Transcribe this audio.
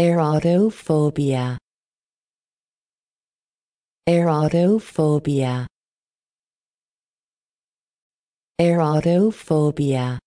Erotophobia. Erotophobia. Erotophobia.